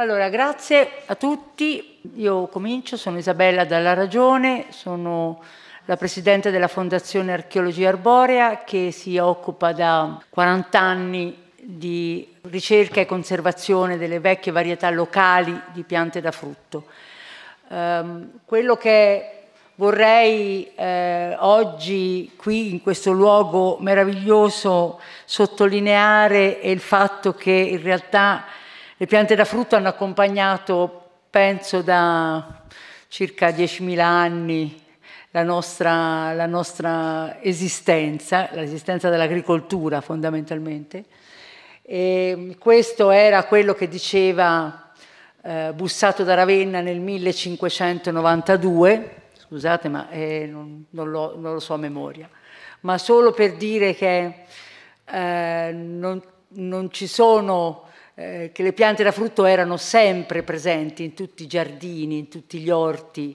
Allora, grazie a tutti. Io comincio, sono Isabella Dalla Ragione, sono la presidente della Fondazione Archeologia Arborea che si occupa da 40 anni di ricerca e conservazione delle vecchie varietà locali di piante da frutto. Um, quello che vorrei eh, oggi qui in questo luogo meraviglioso sottolineare è il fatto che in realtà le piante da frutto hanno accompagnato, penso, da circa 10.000 anni la nostra, la nostra esistenza, l'esistenza dell'agricoltura fondamentalmente. E questo era quello che diceva eh, Bussato da Ravenna nel 1592, scusate ma eh, non, non, lo, non, lo, so a memoria, ma solo per dire che eh, non, non, ci sono eh, che le piante da frutto erano sempre presenti in tutti i giardini, in tutti gli orti,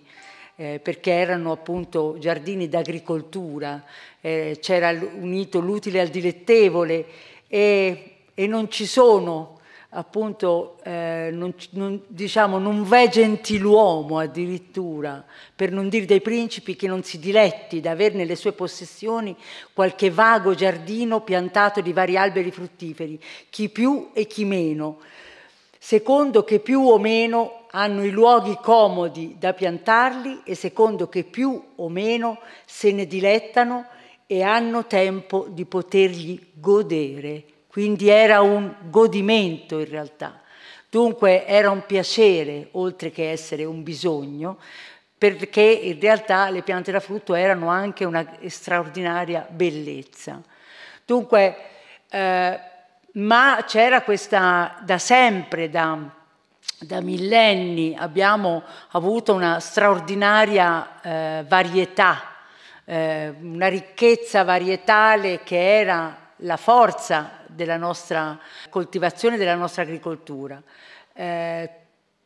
eh, perché erano appunto giardini d'agricoltura, eh, c'era unito l'utile al dilettevole e, e non ci sono appunto eh, non, non, diciamo, non v'è gentiluomo addirittura, per non dire dei principi che non si diletti da aver nelle sue possessioni qualche vago giardino piantato di vari alberi fruttiferi, chi più e chi meno, secondo che più o meno hanno i luoghi comodi da piantarli e secondo che più o meno se ne dilettano e hanno tempo di potergli godere quindi era un godimento in realtà. Dunque era un piacere oltre che essere un bisogno, perché in realtà le piante da frutto erano anche una straordinaria bellezza. Dunque, eh, ma c'era questa, da sempre, da, da, millenni, abbiamo avuto una straordinaria eh, varietà, eh, una ricchezza varietale che era la forza della nostra coltivazione, della nostra agricoltura. Eh,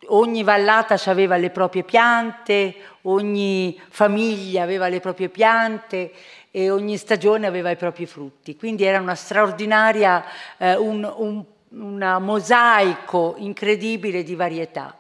ogni vallata aveva le proprie piante, ogni famiglia aveva le proprie piante e ogni stagione aveva i propri frutti. Quindi era una straordinaria, eh, un, un mosaico incredibile di varietà.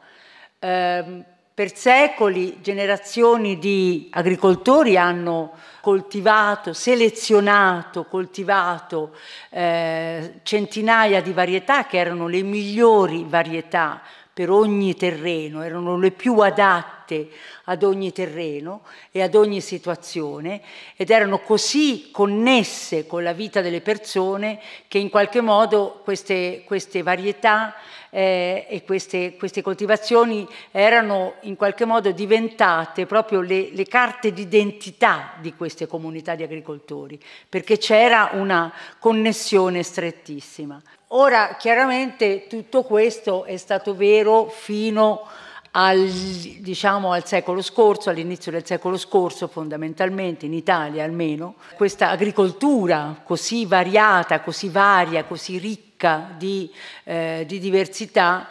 Eh, per secoli generazioni di agricoltori hanno coltivato, selezionato, coltivato eh, centinaia di varietà che erano le migliori varietà per ogni terreno, erano le più adatte ad ogni terreno e ad ogni situazione ed erano così connesse con la vita delle persone che in qualche modo queste, queste varietà eh, e queste, queste, coltivazioni erano in qualche modo diventate proprio le, le carte d'identità di queste comunità di agricoltori, perché c'era una connessione strettissima. Ora chiaramente tutto questo è stato vero fino al, diciamo, al secolo scorso, all'inizio del secolo scorso fondamentalmente, in Italia almeno, questa agricoltura così variata, così varia, così ricca, ricca di, eh, di diversità,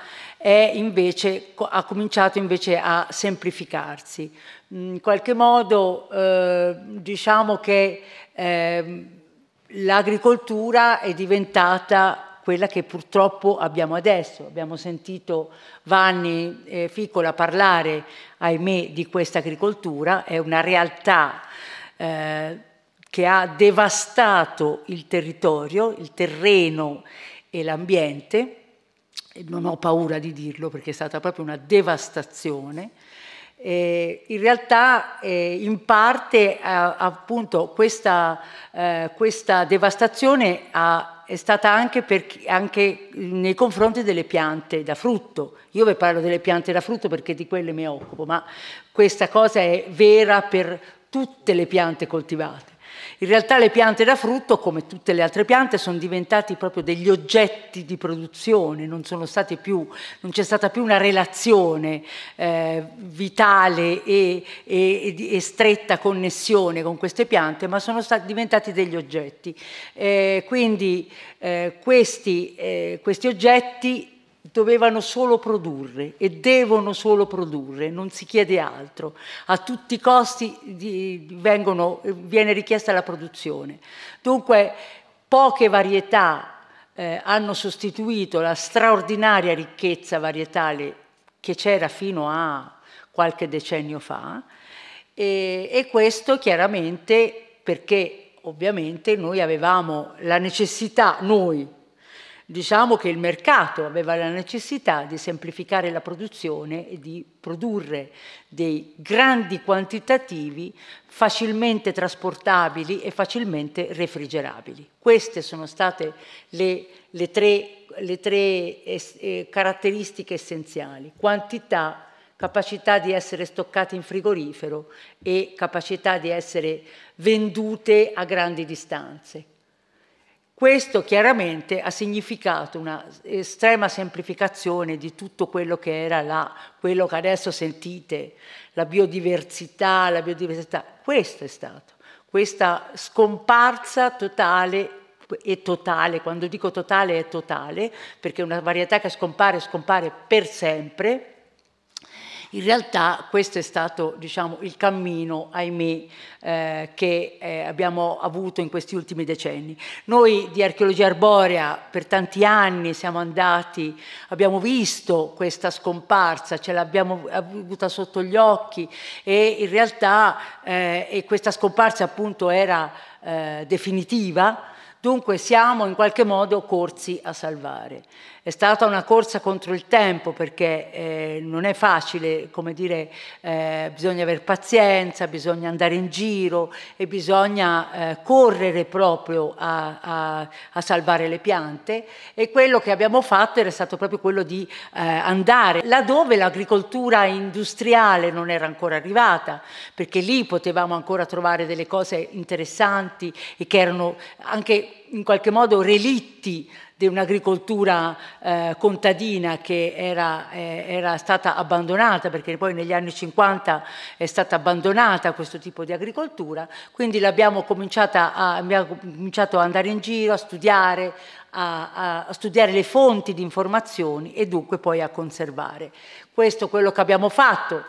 invece, ha cominciato invece a semplificarsi. In qualche modo eh, diciamo che eh, l'agricoltura è diventata quella che purtroppo abbiamo adesso. Abbiamo sentito Vanni eh, Ficola parlare, ahimè, di questa agricoltura, è una realtà eh, che ha devastato il territorio, il terreno e l'ambiente, non ho paura di dirlo perché è stata proprio una devastazione, eh, in realtà eh, in parte eh, appunto questa, eh, questa devastazione ha, è stata anche, per, anche, nei confronti delle piante da frutto. Io vi parlo delle piante da frutto perché di quelle mi occupo, ma questa cosa è vera per tutte le piante coltivate. In realtà le piante da frutto, come tutte le altre piante, sono diventati proprio degli oggetti di produzione, non, più, non c'è stata più una relazione eh, vitale e, e, e, stretta connessione con queste piante, ma sono stati, diventati degli oggetti. Eh, quindi eh, questi, eh, questi oggetti dovevano solo produrre e devono solo produrre, non si chiede altro. A tutti i costi vengono, viene richiesta la produzione. Dunque poche varietà eh, hanno sostituito la straordinaria ricchezza varietale che c'era fino a qualche decennio fa e, e questo chiaramente perché ovviamente noi avevamo la necessità, noi Diciamo che il mercato aveva la necessità di semplificare la produzione e di produrre dei grandi quantitativi facilmente trasportabili e facilmente refrigerabili. Queste sono state le, le tre, le tre es, eh, caratteristiche essenziali, quantità, capacità di essere stoccate in frigorifero e capacità di essere vendute a grandi distanze. Questo chiaramente ha significato una estrema semplificazione di tutto quello che era là, quello che adesso sentite, la biodiversità, la biodiversità. Questo è stato, questa scomparsa totale e totale, quando dico totale è totale, perché una varietà che scompare scompare per sempre, in realtà questo è stato diciamo, il cammino, ahimè, eh, che eh, abbiamo avuto in questi ultimi decenni. Noi di archeologia arborea per tanti anni siamo andati, abbiamo visto questa scomparsa, ce l'abbiamo avuta sotto gli occhi e in realtà eh, e questa scomparsa appunto era eh, definitiva, dunque siamo in qualche modo corsi a salvare. È stata una corsa contro il tempo perché eh, non è facile, come dire, eh, bisogna avere pazienza, bisogna andare in giro e bisogna eh, correre proprio a, a, a, salvare le piante e quello che abbiamo fatto era stato proprio quello di eh, andare laddove l'agricoltura industriale non era ancora arrivata, perché lì potevamo ancora trovare delle cose interessanti e che erano anche in qualche modo relitti di un'agricoltura eh, contadina che era, eh, era, stata abbandonata, perché poi negli anni 50 è stata abbandonata questo tipo di agricoltura, quindi abbiamo cominciato ad andare in giro, a studiare, a, a, studiare le fonti di informazioni e dunque poi a conservare. Questo è quello che abbiamo fatto.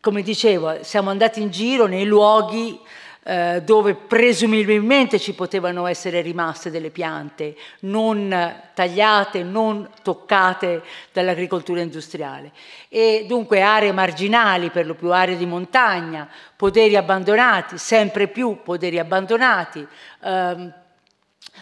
Come dicevo, siamo andati in giro nei luoghi eh, dove presumibilmente ci potevano essere rimaste delle piante non tagliate, non toccate dall'agricoltura industriale. E dunque aree marginali, per lo più aree di montagna, poderi abbandonati, sempre più poderi abbandonati, ehm,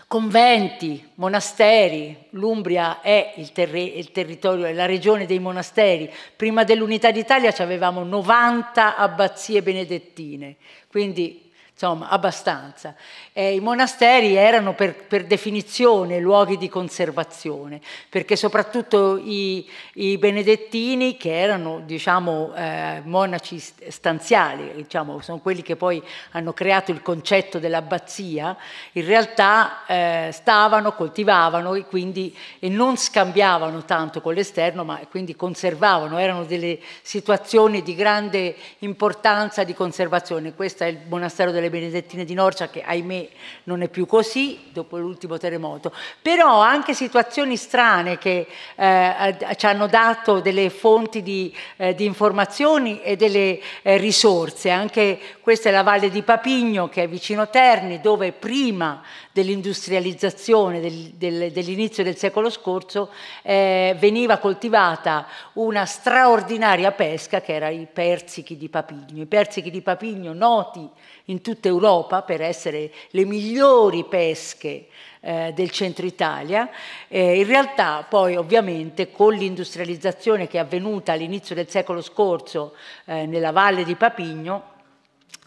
conventi, monasteri, l'Umbria è il, il, territorio, è la regione dei monasteri. Prima dell'unità d'Italia ci avevamo 90 abbazie benedettine, quindi insomma, abbastanza. Eh, I monasteri erano per, per, definizione luoghi di conservazione, perché soprattutto i, i benedettini, che erano diciamo, eh, monaci stanziali, diciamo, sono quelli che poi hanno creato il concetto dell'abbazia, in realtà eh, stavano, coltivavano e quindi e non scambiavano tanto con l'esterno, ma quindi conservavano, erano delle situazioni di grande importanza di conservazione. Questo è il monastero delle le Benedettine di Norcia, che ahimè non è più così dopo l'ultimo terremoto, però anche situazioni strane che eh, ci hanno dato delle fonti di, eh, di informazioni e delle eh, risorse. Anche questa è la Valle di Papigno che è vicino Terni, dove prima dell'industrializzazione del, del, dell'inizio del secolo scorso eh, veniva coltivata una straordinaria pesca che era i persichi di Papigno. I persichi di Papigno noti in tutta Europa per essere le migliori pesche eh, del centro Italia. Eh, in realtà poi ovviamente con l'industrializzazione che è avvenuta all'inizio del secolo scorso eh, nella valle di Papigno,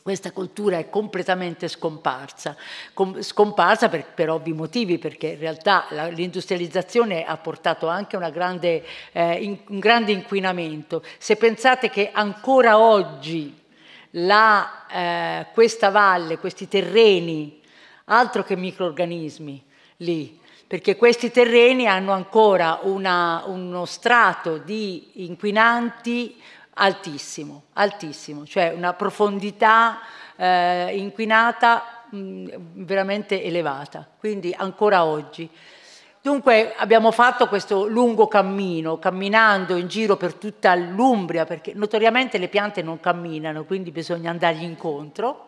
questa cultura è completamente scomparsa, scomparsa per, per ovvi motivi, perché in realtà l'industrializzazione ha portato anche grande, eh, in, un grande inquinamento. Se pensate che ancora oggi la, eh, questa valle, questi terreni, altro che microorganismi lì, perché questi terreni hanno ancora una, uno strato di inquinanti altissimo, altissimo, cioè una profondità eh, inquinata mh, mm, veramente elevata, quindi ancora oggi. Dunque abbiamo fatto questo lungo cammino, camminando in giro per tutta l'Umbria, perché notoriamente le piante non camminano, quindi bisogna andargli incontro.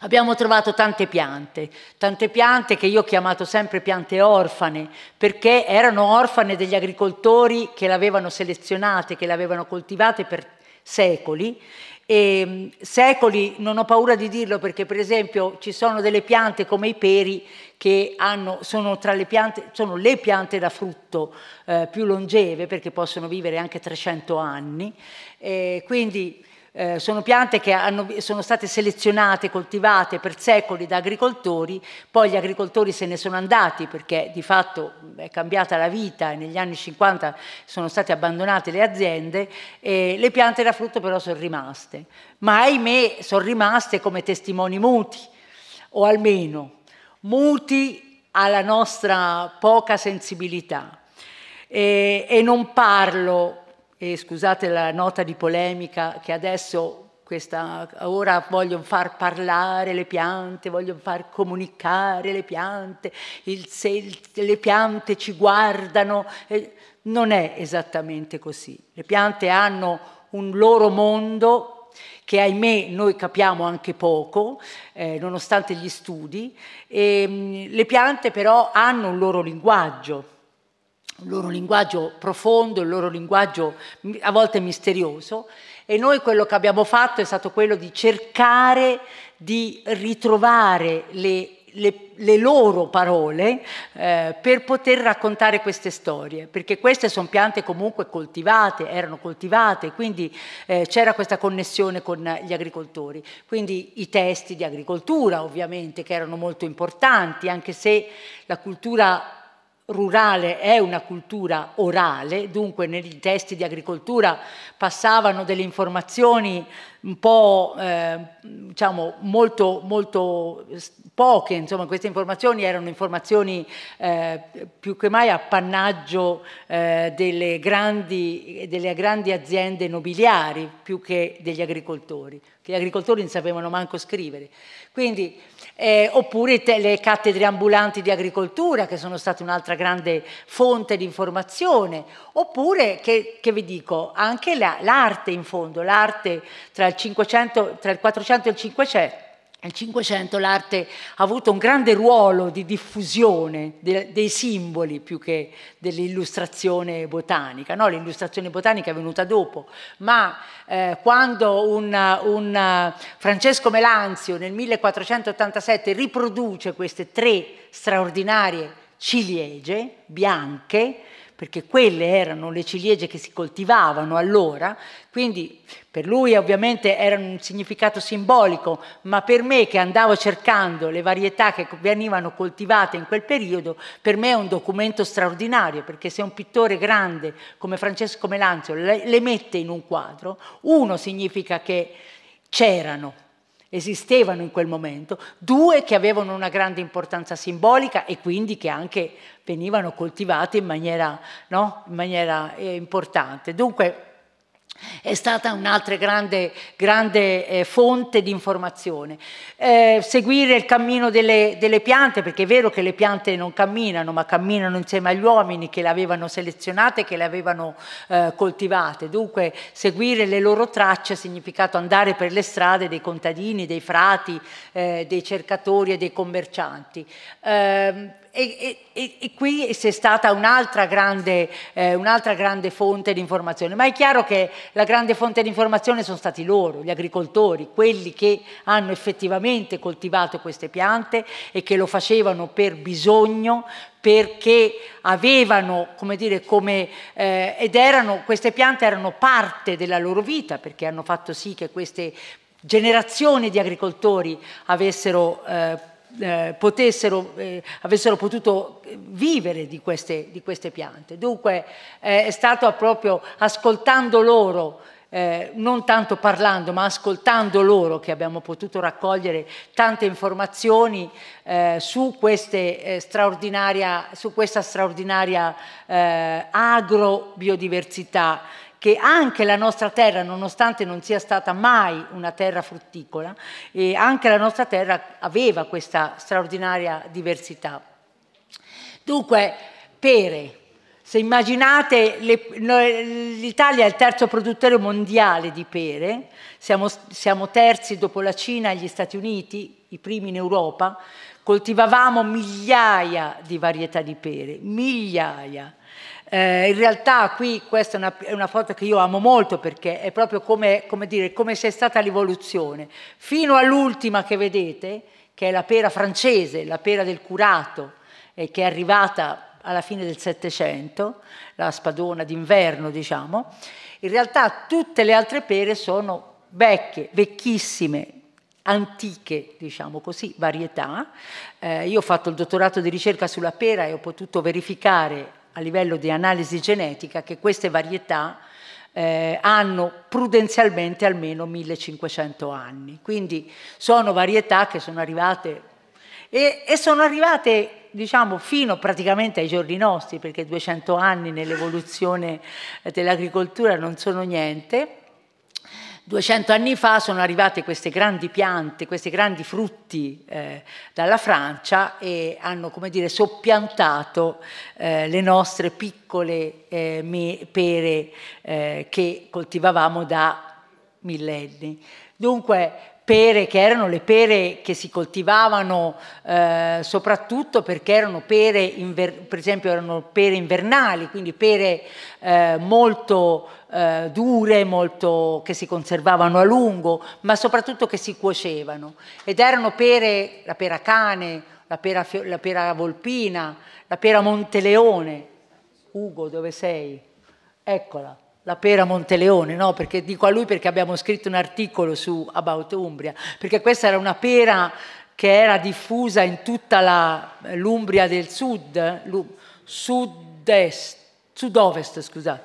Abbiamo trovato tante piante, tante piante che io ho chiamato sempre piante orfane, perché erano orfane degli agricoltori che le avevano selezionate, che le avevano coltivate per secoli e mm, secoli, non ho paura di dirlo perché per esempio ci sono delle piante come i peri che hanno, sono, le piante, sono, le piante, da frutto eh, più longeve perché possono vivere anche 300 anni, eh, quindi eh, sono piante che hanno, sono state selezionate, coltivate per secoli da agricoltori, poi gli agricoltori se ne sono andati perché di fatto è cambiata la vita e negli anni 50 sono state abbandonate le aziende, e le piante da frutto però sono rimaste, ma ahimè sono rimaste come testimoni muti, o almeno muti alla nostra poca sensibilità. e, e non parlo e scusate la nota di polemica che adesso questa, ora vogliono far parlare le piante, vogliono far comunicare le piante, il, se il, le piante ci guardano, eh, non è esattamente così. Le piante hanno un loro mondo che ahimè noi capiamo anche poco, eh, nonostante gli studi, e, mh, mm, le piante però hanno un loro linguaggio il loro linguaggio profondo, il loro linguaggio a volte misterioso e noi quello che abbiamo fatto è stato quello di cercare di ritrovare le, le, le loro parole eh, per poter raccontare queste storie, perché queste sono piante comunque coltivate, erano coltivate, quindi eh, c'era questa connessione con gli agricoltori. Quindi i testi di agricoltura ovviamente che erano molto importanti, anche se la cultura rurale è una cultura orale, dunque nei testi di agricoltura passavano delle informazioni un po' eh, diciamo molto, molto poche, insomma queste informazioni erano informazioni eh, più che mai appannaggio eh, delle, grandi, delle grandi aziende nobiliari più che degli agricoltori, che gli agricoltori non sapevano manco scrivere. Quindi eh, oppure te, le cattedre ambulanti di agricoltura che sono state un'altra grande fonte di informazione, oppure che, che vi dico, anche la, l'arte in fondo, l'arte tra il, 500, tra il 400 e il 500 nel Cinquecento l'arte ha avuto un grande ruolo di diffusione dei simboli più che dell'illustrazione botanica. No, l'illustrazione botanica è venuta dopo, ma eh, quando un, un eh, Francesco Melanzio nel 1487 riproduce queste tre straordinarie ciliegie bianche, perché quelle erano le ciliegie che si coltivavano allora, quindi per lui ovviamente era un significato simbolico, ma per me che andavo cercando le varietà che venivano coltivate in quel periodo, per me è un documento straordinario, perché se un pittore grande come Francesco Melanzio le, le mette in un quadro, uno significa che c'erano esistevano in quel momento, due che avevano una grande importanza simbolica e quindi che anche venivano coltivate in maniera, no? in maniera eh, importante. Dunque è stata un'altra grande, grande eh, fonte di informazione. Eh, seguire il cammino delle, delle, piante, perché è vero che le piante non camminano, ma camminano insieme agli uomini che le avevano selezionate, che le avevano eh, coltivate. Dunque seguire le loro tracce ha significato andare per le strade dei contadini, dei frati, eh, dei cercatori e dei commercianti ehm, e, e, e, qui c'è stata un'altra grande, eh, un'altra grande, fonte di informazione, ma è chiaro che la grande fonte di informazione sono stati loro, gli agricoltori, quelli che hanno effettivamente coltivato queste piante e che lo facevano per bisogno, perché avevano, come dire, come, eh, ed erano, queste piante erano parte della loro vita, perché hanno fatto sì che queste generazioni di agricoltori avessero... Eh, eh, potessero, eh, avessero potuto vivere di queste, di queste piante. Dunque eh, è stato proprio ascoltando loro, eh, non tanto parlando, ma ascoltando loro che abbiamo potuto raccogliere tante informazioni eh, su, queste, eh, straordinaria, su, questa straordinaria agrobiodiversità che anche la nostra terra, nonostante non sia stata mai una terra frutticola, eh, anche la nostra terra aveva questa straordinaria diversità. Dunque, pere, se immaginate, l'Italia è il terzo produttore mondiale di pere, siamo, siamo, terzi dopo la Cina e gli Stati Uniti, i primi in Europa, coltivavamo migliaia di varietà di pere, migliaia. Eh, in realtà qui questa è una, è una, foto che io amo molto perché è proprio come, come, dire, come se è stata l'evoluzione. Fino all'ultima che vedete, che è la pera francese, la pera del curato, eh, che è arrivata alla fine del Settecento, la spadona d'inverno diciamo, in realtà tutte le altre pere sono vecchie, vecchissime, antiche, diciamo così, varietà. Eh, io ho fatto il dottorato di ricerca sulla pera e ho potuto verificare a livello di analisi genetica che queste varietà eh, hanno prudenzialmente almeno 1500 anni. Quindi sono varietà che sono arrivate e, e sono arrivate diciamo, fino praticamente ai giorni nostri, perché 200 anni nell'evoluzione eh, dell'agricoltura non sono niente. 200 anni fa sono arrivate queste grandi piante, questi grandi frutti eh, dalla Francia e hanno come dire, soppiantato eh, le nostre piccole eh, me, pere eh, che coltivavamo da millenni. Dunque pere che erano le pere che si coltivavano eh, soprattutto perché erano pere, inver- per esempio erano pere invernali, quindi pere eh, molto eh, dure, molto, che si conservavano a lungo, ma soprattutto che si cuocevano. Ed erano pere, la pera cane, la pera, la pera volpina, la pera Monteleone. Ugo, dove sei? Eccola la pera Monteleone, no? perché dico a lui perché abbiamo scritto un articolo su About Umbria, perché questa era una pera che era diffusa in tutta la, eh, l'Umbria del sud, sud-est, sud-ovest, scusate.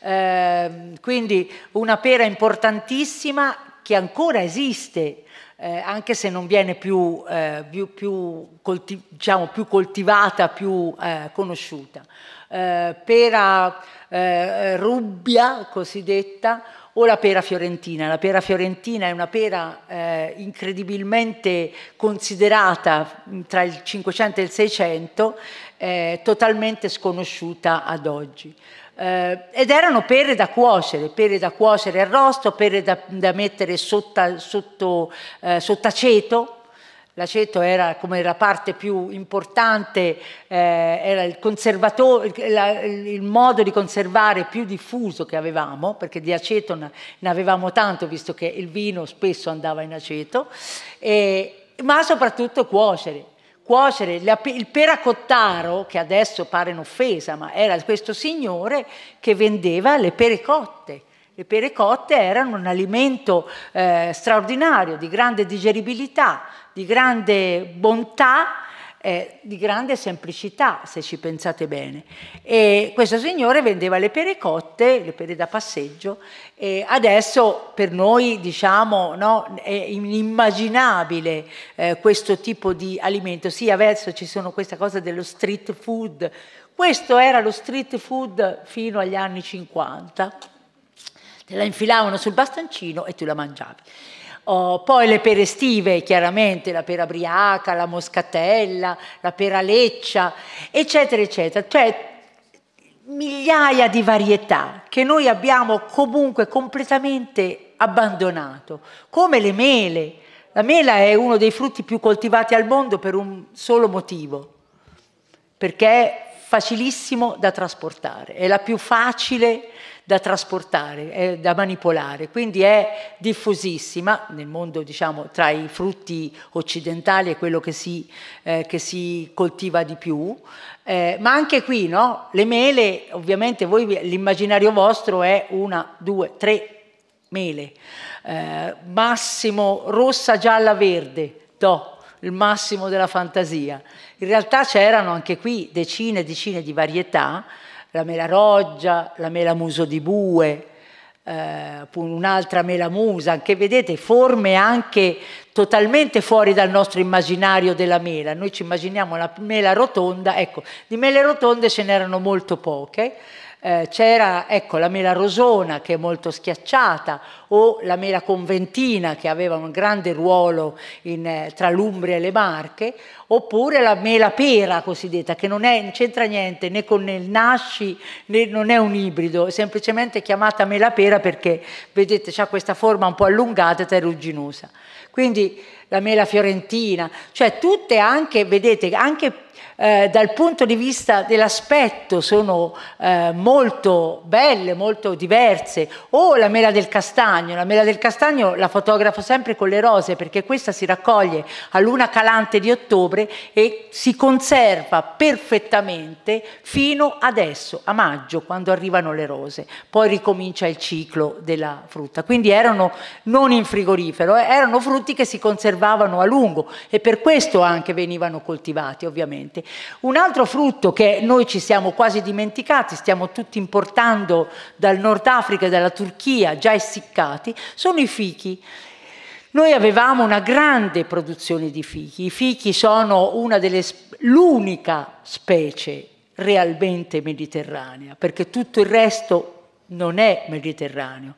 Eh, quindi una pera importantissima che ancora esiste, eh, anche se non viene più, eh, più, più, colti- diciamo, più coltivata, più eh, conosciuta. Eh, pera eh, rubbia cosiddetta o la pera fiorentina. La pera fiorentina è una pera eh, incredibilmente considerata tra il 500 e il 600, eh, totalmente sconosciuta ad oggi. Eh, ed erano pere da cuocere, pere da cuocere arrosto, pere da, da mettere sotto, sotto, eh, sotto aceto, l'aceto era come la parte più importante, eh, era il, la, il, modo di conservare più diffuso che avevamo, perché di aceto ne avevamo tanto, visto che il vino spesso andava in aceto, e, ma soprattutto cuocere. Cuocere, il peracottaro, che adesso pare un'offesa, ma era questo signore che vendeva le pere cotte, le pere cotte erano un alimento eh, straordinario, di grande digeribilità, di grande bontà, eh, di grande semplicità, se ci pensate bene. E questo signore vendeva le pere cotte, le pere da passeggio, e adesso per noi diciamo no, è inimmaginabile eh, questo tipo di alimento. Sì, adesso ci sono questa cosa dello street food. Questo era lo street food fino agli anni 50. Te la infilavano sul bastoncino e tu la mangiavi. Oh, poi le pere estive, chiaramente, la pera briaca, la moscatella, la pera leccia, eccetera, eccetera. Cioè migliaia di varietà che noi abbiamo comunque completamente abbandonato, come le mele. La mela è uno dei frutti più coltivati al mondo per un solo motivo, perché è facilissimo da trasportare, è la più facile da trasportare, eh, da manipolare, quindi è diffusissima nel mondo diciamo, tra i frutti occidentali è quello che si, eh, che si coltiva di più, eh, ma anche qui no? le mele, ovviamente voi, l'immaginario vostro è una, due, tre mele, eh, massimo rossa, gialla, verde, do, il massimo della fantasia. In realtà c'erano anche qui decine e decine di varietà la mela roggia, la mela muso di bue, eh, un'altra mela musa, anche vedete forme anche totalmente fuori dal nostro immaginario della mela. Noi ci immaginiamo la mela rotonda, ecco, di mele rotonde ce n'erano molto poche eh, c'era ecco, la mela rosona che è molto schiacciata o la mela conventina che aveva un grande ruolo in, eh, tra l'Umbria e le Marche, oppure la mela pera cosiddetta che non, è, non c'entra niente né con il nasci né non è un ibrido, è semplicemente chiamata mela pera perché vedete ha questa forma un po' allungata e rugginosa Quindi la mela fiorentina, cioè tutte anche, vedete, anche eh, dal punto di vista dell'aspetto sono eh, molto belle, molto diverse. O la mela del castagno, la mela del castagno la fotografo sempre con le rose perché questa si raccoglie a luna calante di ottobre e si conserva perfettamente fino adesso, a maggio, quando arrivano le rose. Poi ricomincia il ciclo della frutta. Quindi erano non in frigorifero, eh, erano frutti che si conservavano a lungo e per questo anche venivano coltivati ovviamente. Un altro frutto che noi ci siamo quasi dimenticati, stiamo tutti importando dal Nord Africa e dalla Turchia, già essiccati, sono i fichi. Noi avevamo una grande produzione di fichi, i fichi sono delle, l'unica specie realmente mediterranea, perché tutto il resto non è mediterraneo.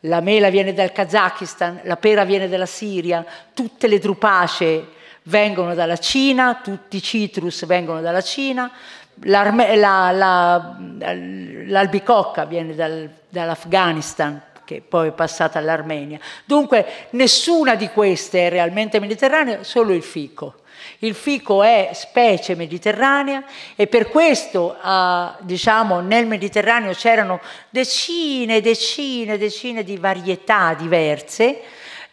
La mela viene dal Kazakistan, la pera viene dalla Siria, tutte le drupacee vengono dalla Cina, tutti i citrus vengono dalla Cina, l'albicocca la, la, viene dal, dall'Afghanistan che poi è passata all'Armenia. Dunque nessuna di queste è realmente mediterranea, solo il fico. Il fico è specie mediterranea e per questo eh, diciamo, nel Mediterraneo c'erano decine e decine e decine di varietà diverse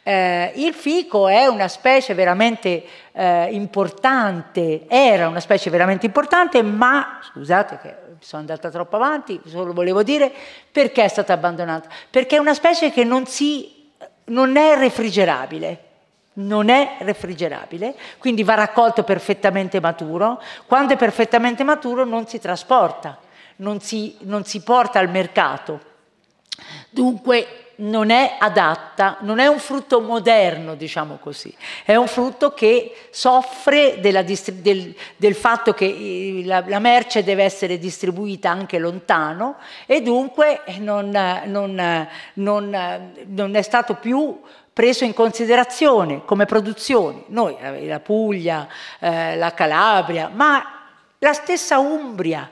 eh, il fico è una specie veramente eh, importante, era una specie veramente importante, ma scusate che sono andata troppo avanti, solo volevo dire perché è stata abbandonata. Perché è una specie che non, si, non è refrigerabile non è refrigerabile, quindi va raccolto perfettamente maturo. Quando è perfettamente maturo non si trasporta, non si, non si porta al mercato. Dunque non è adatta, non è un frutto moderno, diciamo così, è un frutto che soffre della, del, del, fatto che eh, la, la, merce deve essere distribuita anche lontano e dunque non, non, non, non è stato più preso in considerazione come produzione. Noi, eh, la Puglia, eh, la Calabria, ma la stessa Umbria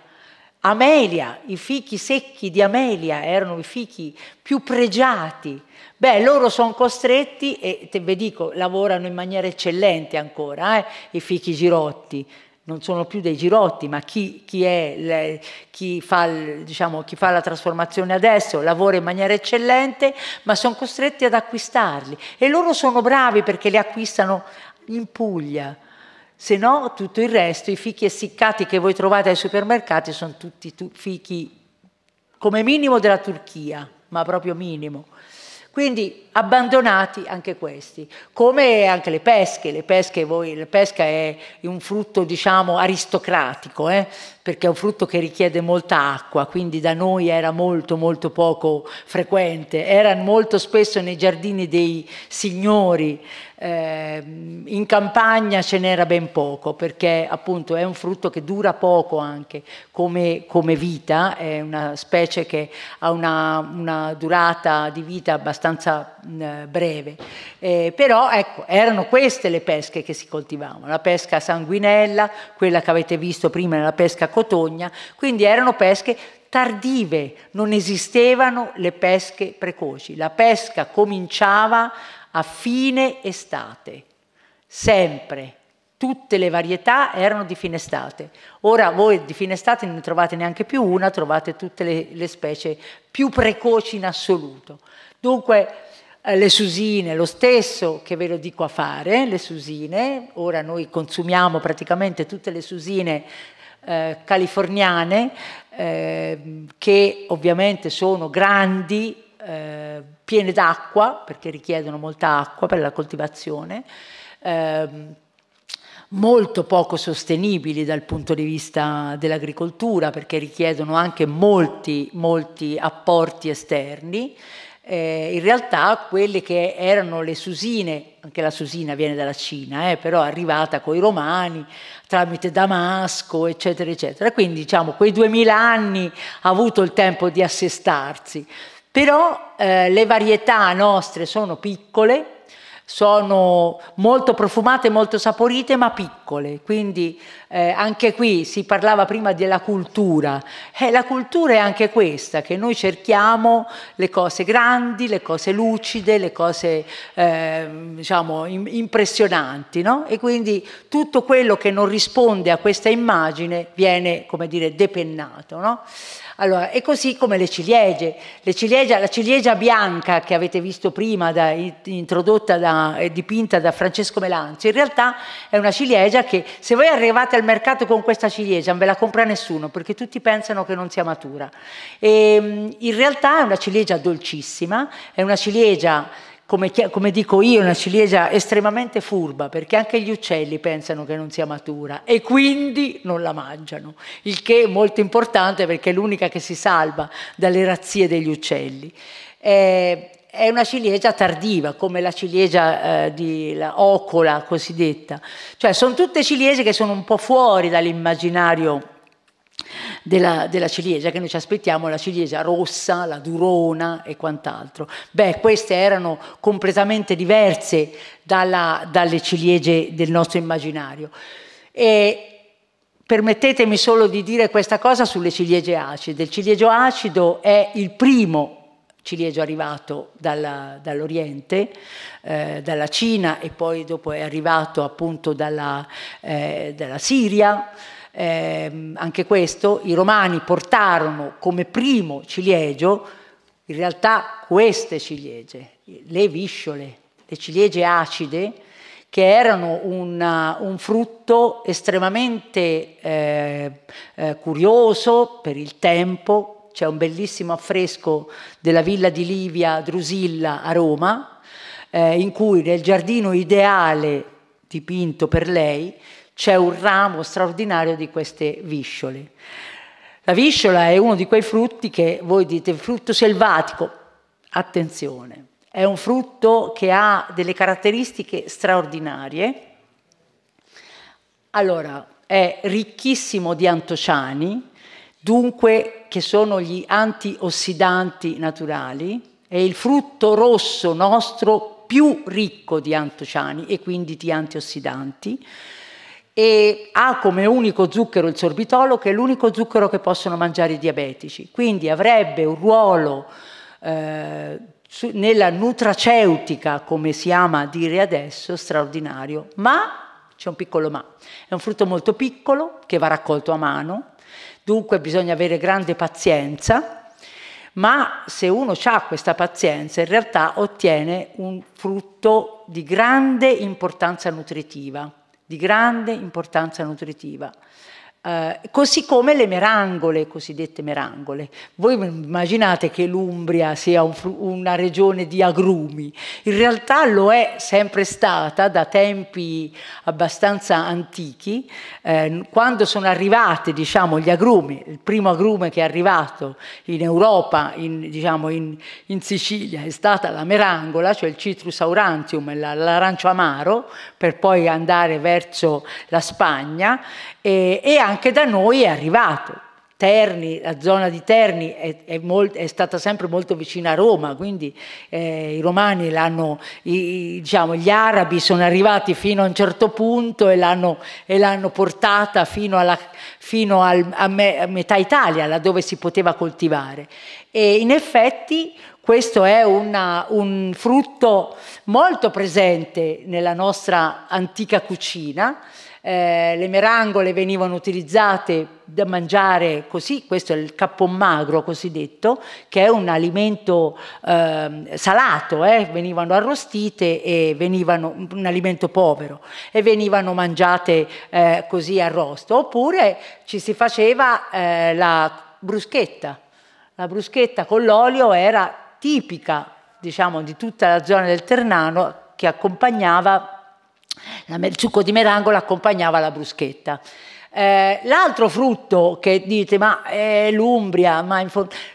Amelia, i fichi secchi di Amelia erano i fichi più pregiati. Beh, loro sono costretti e te ve dico, lavorano in maniera eccellente ancora, eh, i fichi girotti. Non sono più dei girotti, ma chi, chi, è, le, chi, fa, diciamo, chi fa la trasformazione adesso lavora in maniera eccellente, ma sono costretti ad acquistarli. E loro sono bravi perché li acquistano in Puglia, se no tutto il resto, i fichi essiccati che voi trovate ai supermercati sono tutti tu fichi come minimo della Turchia, ma proprio minimo. Quindi abbandonati anche questi, come anche le pesche, le pesche voi, la pesca è un frutto diciamo aristocratico, eh? perché è un frutto che richiede molta acqua, quindi da noi era molto molto poco frequente, era molto spesso nei giardini dei signori, eh, in campagna ce n'era ben poco, perché appunto è un frutto che dura poco anche come, come vita, è una specie che ha una, una durata di vita abbastanza eh, breve. Eh, però ecco, erano queste le pesche che si coltivavano, la pesca sanguinella, quella che avete visto prima nella pesca cotogna, quindi erano pesche tardive, non esistevano le pesche precoci. La pesca cominciava a fine estate, sempre. Tutte le varietà erano di fine estate. Ora voi di fine estate ne trovate neanche più una, trovate tutte le, le specie più precoci in assoluto. Dunque eh, le susine, lo stesso che ve lo dico a fare, le susine, ora noi consumiamo praticamente tutte le susine eh, californiane eh, che ovviamente sono grandi, eh, piene d'acqua perché richiedono molta acqua per la coltivazione ehm, molto poco sostenibili dal punto di vista dell'agricoltura perché richiedono anche molti, molti apporti esterni eh, in realtà quelle che erano le susine, anche la susina viene dalla Cina, eh, però arrivata con i romani tramite Damasco, eccetera, eccetera. Quindi diciamo quei duemila anni ha avuto il tempo di assestarsi, però eh, le varietà nostre sono piccole, sono molto profumate, molto saporite, ma piccole. Quindi eh, anche qui si parlava prima della cultura. Eh, la cultura è anche questa, che noi cerchiamo le cose grandi, le cose lucide, le cose eh, diciamo, impressionanti. No? E quindi tutto quello che non risponde a questa immagine viene, come dire, depennato. No? Allora, è così come le ciliegie. Le ciliegia, la ciliegia bianca che avete visto prima, da, introdotta da, e dipinta da Francesco Melanzio, in realtà è una ciliegia che se voi arrivate al mercato con questa ciliegia non ve la compra nessuno perché tutti pensano che non sia matura. E, ehm, in realtà è una ciliegia dolcissima, è una ciliegia come, come, dico io, una ciliegia estremamente furba, perché anche gli uccelli pensano che non sia matura e quindi non la mangiano, il che è molto importante perché è l'unica che si salva dalle razzie degli uccelli. Eh, è una ciliegia tardiva, come la ciliegia eh, di la ocola cosiddetta. Cioè, sono tutte ciliegie che sono un po' fuori dall'immaginario della, della, ciliegia, che noi ci aspettiamo la ciliegia rossa, la durona e quant'altro. Beh, queste erano completamente diverse dalla, dalle ciliegie del nostro immaginario. E permettetemi solo di dire questa cosa sulle ciliegie acide. Il ciliegio acido è il primo ciliegio arrivato dalla, dall'Oriente, eh, dalla Cina e poi dopo è arrivato appunto dalla, eh, dalla Siria eh, anche questo, i romani portarono come primo ciliegio in realtà queste ciliegie, le visciole, le ciliegie acide, che erano una, un frutto estremamente eh, eh, curioso per il tempo. C'è un bellissimo affresco della villa di Livia Drusilla a Roma, eh, in cui nel giardino ideale dipinto per lei c'è un ramo straordinario di queste visciole. La visciola è uno di quei frutti che voi dite frutto selvatico. Attenzione, è un frutto che ha delle caratteristiche straordinarie. Allora, è ricchissimo di antociani, dunque che sono gli antiossidanti naturali, è il frutto rosso nostro più ricco di antociani e quindi di antiossidanti e ha come unico zucchero il sorbitolo che è l'unico zucchero che possono mangiare i diabetici, quindi avrebbe un ruolo eh, nella nutraceutica, come si ama dire adesso, straordinario, ma c'è un piccolo ma, è un frutto molto piccolo che va raccolto a mano, dunque bisogna avere grande pazienza ma se uno ha questa pazienza in realtà ottiene un frutto di grande importanza nutritiva di grande importanza nutritiva. Eh, così come le merangole, cosiddette merangole. Voi immaginate che l'Umbria sia un, una regione di agrumi, in realtà lo è sempre stata da tempi abbastanza antichi, eh, quando sono arrivati diciamo, gli agrumi, il primo agrume che è arrivato in Europa, in, diciamo, in, in Sicilia, è stata la merangola, cioè il citrus aurantium, l'arancio amaro, per poi andare verso la Spagna e, e anche da noi è arrivato. Terni, la zona di Terni è, è, molt, è, stata sempre molto vicina a Roma, quindi eh, i romani l'hanno, i, diciamo, gli arabi sono arrivati fino a un certo punto e l'hanno, e l'hanno portata fino, alla, fino al, a, me, a, metà Italia, laddove si poteva coltivare. E in effetti questo è una, un frutto molto presente nella nostra antica cucina eh, le merangole venivano utilizzate da mangiare così, questo è il cappomagro cosiddetto, che è un alimento eh, salato, eh, venivano arrostite e venivano un alimento povero e venivano mangiate eh, così arrosto, oppure ci si faceva eh, la bruschetta. La bruschetta con l'olio era tipica, diciamo, di tutta la zona del Ternano che accompagnava il succo di merangola accompagnava la bruschetta. Eh, l'altro frutto che dite, ma è eh, l'Umbria, ma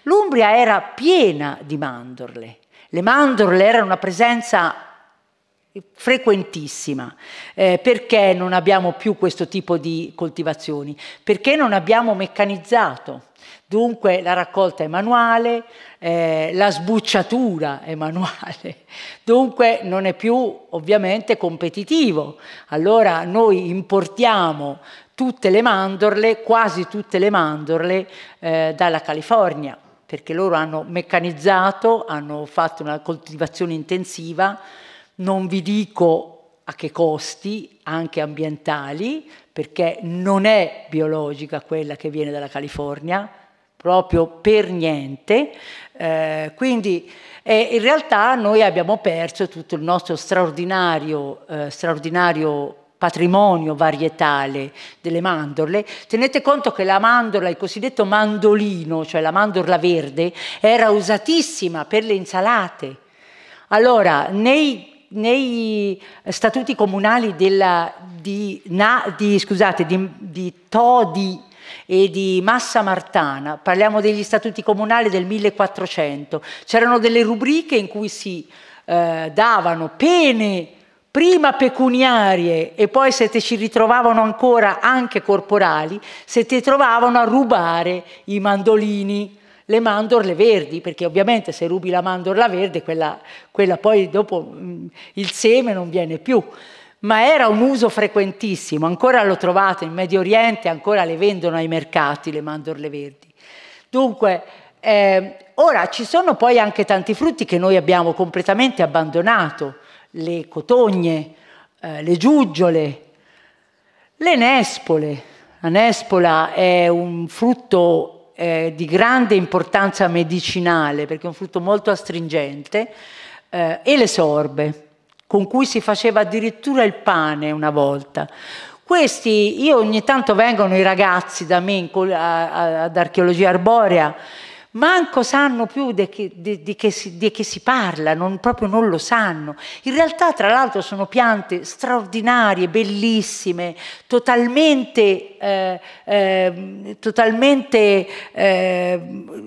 l'Umbria era piena di mandorle. Le mandorle erano una presenza frequentissima. Eh, perché non abbiamo più questo tipo di coltivazioni? Perché non abbiamo meccanizzato Dunque la raccolta è manuale, eh, la sbucciatura è manuale, dunque non è più ovviamente competitivo. Allora noi importiamo tutte le mandorle, quasi tutte le mandorle, eh, dalla California, perché loro hanno meccanizzato, hanno fatto una coltivazione intensiva, non vi dico a che costi, anche ambientali, perché non è biologica quella che viene dalla California, proprio per niente. Eh, quindi eh, in realtà noi abbiamo perso tutto il nostro straordinario, eh, straordinario patrimonio varietale delle mandorle, tenete conto che la mandorla, il cosiddetto mandolino, cioè la mandorla verde, era usatissima per le insalate. Allora, nei, nei statuti comunali della, di, na, di, scusate, di, di Todi, e di Massa Martana, parliamo degli statuti comunali del 1400, c'erano delle rubriche in cui si eh, davano pene prima pecuniarie e poi se te ci ritrovavano ancora anche corporali, se ti trovavano a rubare i mandolini le mandorle verdi, perché ovviamente se rubi la mandorla verde, quella, quella poi dopo mh, mm, il seme non viene più ma era un uso frequentissimo, ancora lo trovate in Medio Oriente, ancora le vendono ai mercati le mandorle verdi. Dunque, eh, ora ci sono poi anche tanti frutti che noi abbiamo completamente abbandonato, le cotogne, eh, le giuggiole, le nespole. La nespola è un frutto eh, di grande importanza medicinale perché è un frutto molto astringente eh, e le sorbe con cui si faceva addirittura il pane una volta. Questi, io ogni tanto vengono i ragazzi da me in, a, a, ad archeologia arborea, manco sanno più di che, di, di che, si, di che si, parla, non, proprio non lo sanno. In realtà, tra l'altro, sono piante straordinarie, bellissime, totalmente, eh, eh, totalmente eh,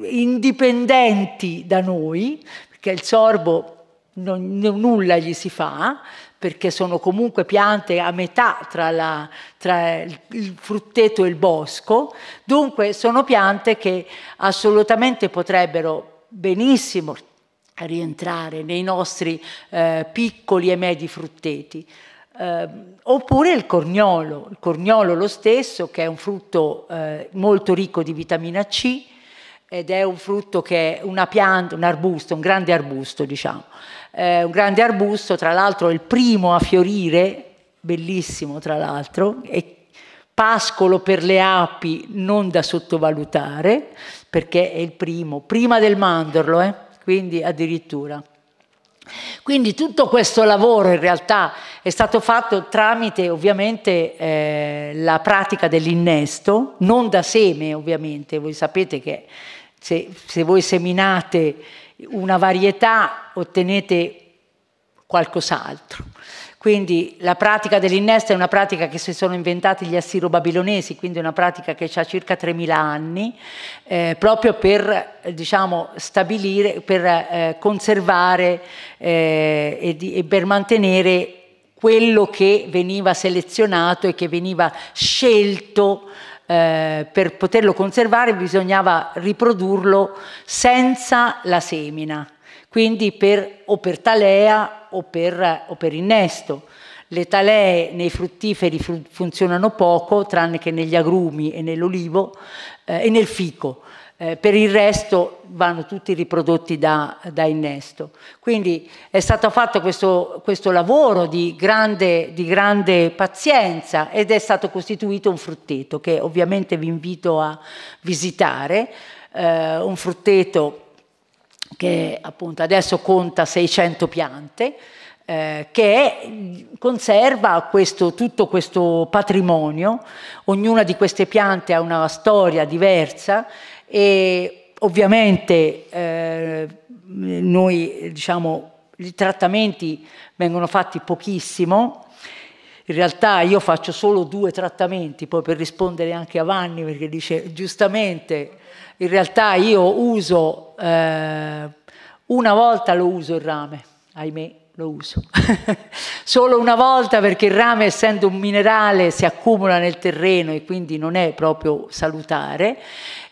indipendenti da noi, perché il sorbo non, nulla gli si fa perché sono comunque piante a metà tra, la, tra, il frutteto e il bosco, dunque sono piante che assolutamente potrebbero benissimo rientrare nei nostri eh, piccoli e medi frutteti. Eh, oppure il corniolo, il corniolo lo stesso che è un frutto eh, molto ricco di vitamina C ed è un frutto che è una pianta, un arbusto, un grande arbusto diciamo, eh, un grande arbusto, tra l'altro il primo a fiorire, bellissimo tra l'altro, e pascolo per le api non da sottovalutare, perché è il primo, prima del mandorlo, eh? quindi addirittura. Quindi tutto questo lavoro in realtà è stato fatto tramite ovviamente eh, la pratica dell'innesto, non da seme ovviamente, voi sapete che se, se voi seminate una varietà ottenete qualcos'altro. Quindi la pratica dell'innesto è una pratica che si sono inventati gli assiro-babilonesi, quindi una pratica che ha circa 3.000 anni, eh, proprio per diciamo, stabilire, per eh, conservare eh, e, di, e per mantenere quello che veniva selezionato e che veniva scelto eh, per poterlo conservare bisognava riprodurlo senza la semina, quindi per, o per talea o per, o per innesto. Le talee nei fruttiferi funzionano poco, tranne che negli agrumi e nell'olivo eh, e nel fico eh, per il resto vanno tutti riprodotti da, da innesto. Quindi è stato fatto questo, questo lavoro di grande, di grande, pazienza ed è stato costituito un frutteto che ovviamente vi invito a visitare, eh, un frutteto che appunto adesso conta 600 piante, eh, che conserva questo, tutto questo patrimonio, ognuna di queste piante ha una storia diversa e ovviamente eh, noi, diciamo, i trattamenti vengono fatti pochissimo, in realtà io faccio solo due trattamenti, poi per rispondere anche a Vanni, perché dice giustamente, in realtà io uso, eh, una volta lo uso il rame, ahimè lo uso, solo una volta perché il rame essendo un minerale si accumula nel terreno e quindi non è proprio salutare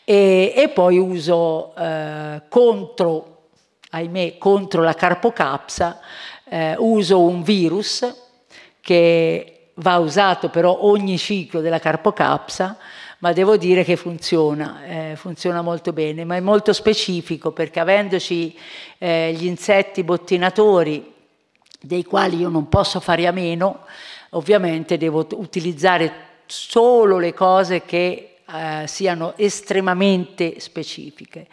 e, e poi uso eh, contro, ahimè, contro la carpocapsa, eh, uso un virus che va usato però ogni ciclo della carpocapsa, ma devo dire che funziona, eh, funziona molto bene, ma è molto specifico perché avendoci eh, gli insetti bottinatori, dei quali io non posso fare a meno, ovviamente devo utilizzare solo le cose che eh, siano estremamente specifiche,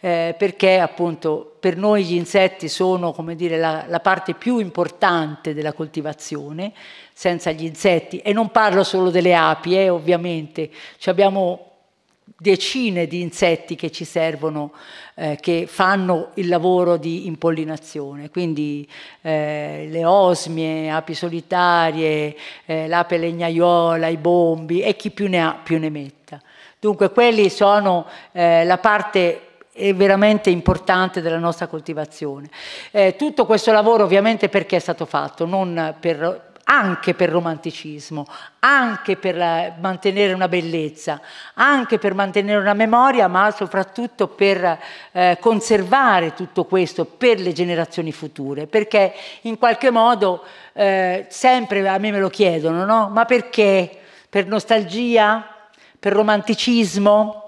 eh, perché appunto per noi gli insetti sono come dire, la, la parte più importante della coltivazione, senza gli insetti, e non parlo solo delle api, eh, ovviamente, Ci abbiamo decine di insetti che ci servono, eh, che fanno il lavoro di impollinazione, quindi eh, le osmie, api solitarie, eh, l'ape legnaiola, i bombi e chi più ne ha più ne metta. Dunque quelli sono eh, la parte eh, veramente importante della nostra coltivazione. Eh, tutto questo lavoro ovviamente perché è stato fatto? Non per anche per romanticismo, anche per eh, mantenere una bellezza, anche per mantenere una memoria, ma soprattutto per eh, conservare tutto questo per le generazioni future, perché in qualche modo eh, sempre a me me lo chiedono, no? Ma perché? Per nostalgia? Per romanticismo?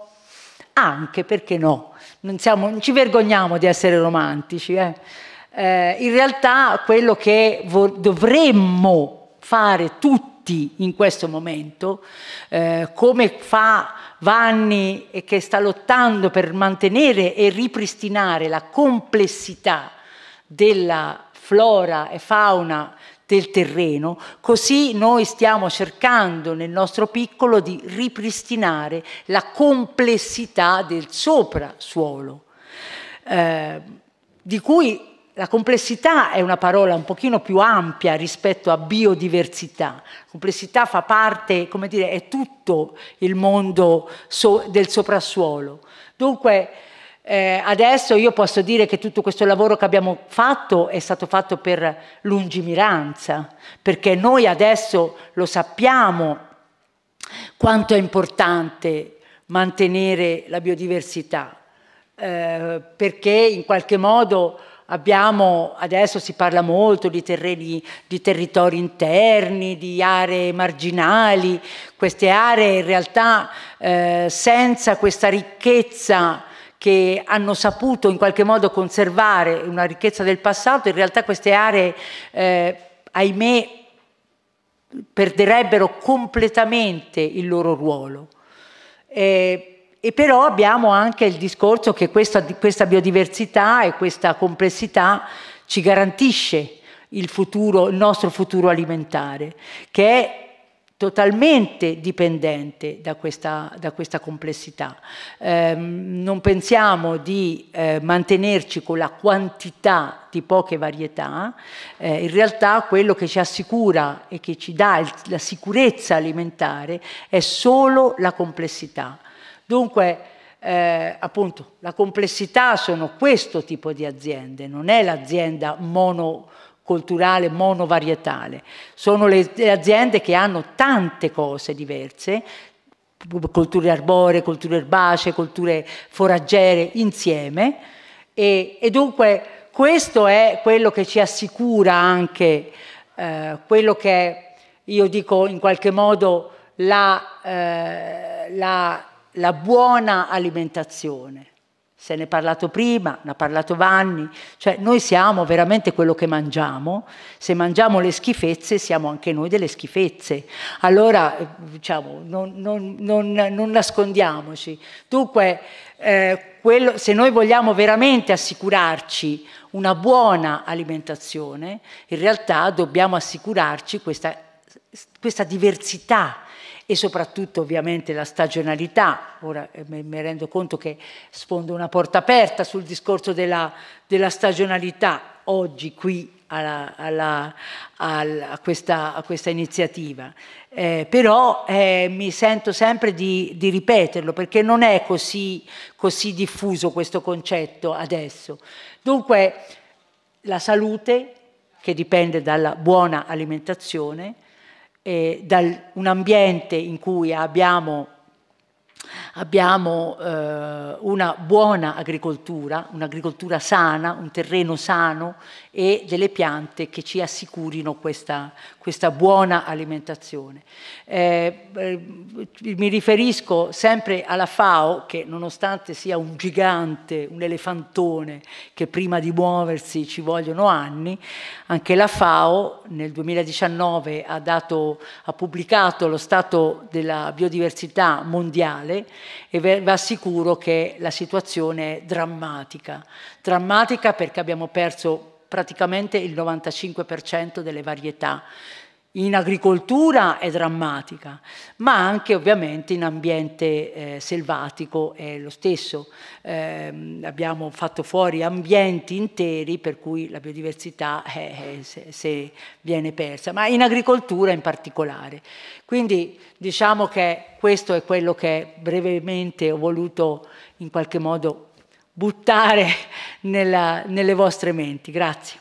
Anche perché no, non, siamo, non ci vergogniamo di essere romantici. Eh? eh, in realtà quello che dovremmo fare tutti in questo momento, eh, come fa Vanni e che sta lottando per mantenere e ripristinare la complessità della flora e fauna del terreno, così noi stiamo cercando nel nostro piccolo di ripristinare la complessità del soprasuolo, eh, di cui la complessità è una parola un pochino più ampia rispetto a biodiversità. Complessità fa parte, come dire, è tutto il mondo so del soprassuolo. Dunque, eh, adesso io posso dire che tutto questo lavoro che abbiamo fatto è stato fatto per lungimiranza, perché noi adesso lo sappiamo quanto è importante mantenere la biodiversità, eh, perché in qualche modo Abbiamo, adesso si parla molto di, terreni, di territori interni, di aree marginali, queste aree in realtà eh, senza questa ricchezza che hanno saputo in qualche modo conservare una ricchezza del passato, in realtà queste aree, eh, ahimè, perderebbero completamente il loro ruolo. Eh, e però abbiamo anche il discorso che questa, questa biodiversità e questa complessità ci garantisce il, futuro, il nostro futuro alimentare, che è totalmente dipendente da questa, da questa complessità. Eh, non pensiamo di eh, mantenerci con la quantità di poche varietà, eh, in realtà quello che ci assicura e che ci dà il, la sicurezza alimentare è solo la complessità. Dunque, eh, appunto, la complessità sono questo tipo di aziende, non è l'azienda monoculturale, monovarietale, sono le, aziende che hanno tante cose diverse, colture arboree, colture erbacee, colture foraggere insieme e, e, dunque questo è quello che ci assicura anche eh, quello che io dico in qualche modo la, eh, la la buona alimentazione. Se ne è parlato prima, ne ha parlato Vanni, cioè noi siamo veramente quello che mangiamo, se mangiamo le schifezze siamo anche noi delle schifezze, allora eh, diciamo, non, non, non, non nascondiamoci. Dunque, eh, quello, se noi vogliamo veramente assicurarci una buona alimentazione, in realtà dobbiamo assicurarci questa, questa diversità e soprattutto ovviamente la stagionalità. Ora eh, mi rendo conto che sfondo una porta aperta sul discorso della, della stagionalità oggi qui alla, alla, alla, a, questa, a, questa, iniziativa. Eh, però eh, mi sento sempre di, di, ripeterlo perché non è così, così diffuso questo concetto adesso. Dunque la salute che dipende dalla buona alimentazione, eh, da un ambiente in cui abbiamo abbiamo eh, una buona agricoltura, un'agricoltura sana, un terreno sano e delle piante che ci assicurino questa, questa buona alimentazione. Eh, eh, mi riferisco sempre alla FAO che nonostante sia un gigante, un elefantone che prima di muoversi ci vogliono anni, anche la FAO nel 2019 ha, dato, ha pubblicato lo stato della biodiversità mondiale e vi assicuro che la situazione è drammatica, drammatica perché abbiamo perso praticamente il 95% delle varietà in agricoltura è drammatica, ma anche ovviamente in ambiente eh, selvatico è lo stesso. Eh, abbiamo fatto fuori ambienti interi per cui la biodiversità è, eh, è, eh, se, se viene persa, ma in agricoltura in particolare. Quindi diciamo che questo è quello che brevemente ho voluto in qualche modo buttare nella, nelle vostre menti. Grazie.